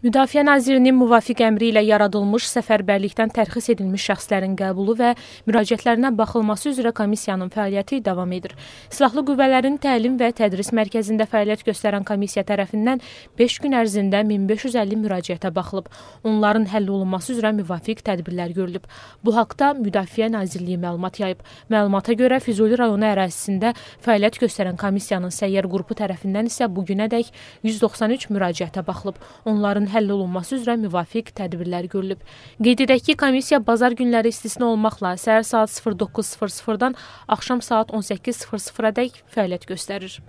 Müdafiə Nazirinin müvafiq əmri ilə yaradılmış səfərbərlikdən tərxis edilmiş şəxslərin qəbulu və müraciətlərinə baxılması üzrə komissiyanın fəaliyyəti davam edir. Silahlı qüvvələrin təlim və tədris mərkəzində fəaliyyət göstərən komissiya tərəfindən 5 gün ərzində 1550 müraciətə baxılıb. Onların həll olunması üzrə müvafiq tədbirlər görülüb. Bu haqda Müdafiə Nazirliyi məlumat yayıb. Məlumata görə Füzuli rayonu ərazisində fəaliyyət göstərən komissiyanın səyyar qrupu tərəfindən isə bu günədək 193 müraciətə baxılıb. Onların həll olunması üzrə müvafiq tədbirlər görülüb. Qeyd edək ki, komissiya bazar günləri istisna olmaqla səhər saat 09:00-dan axşam saat 18:00-a dək fəaliyyət göstərir.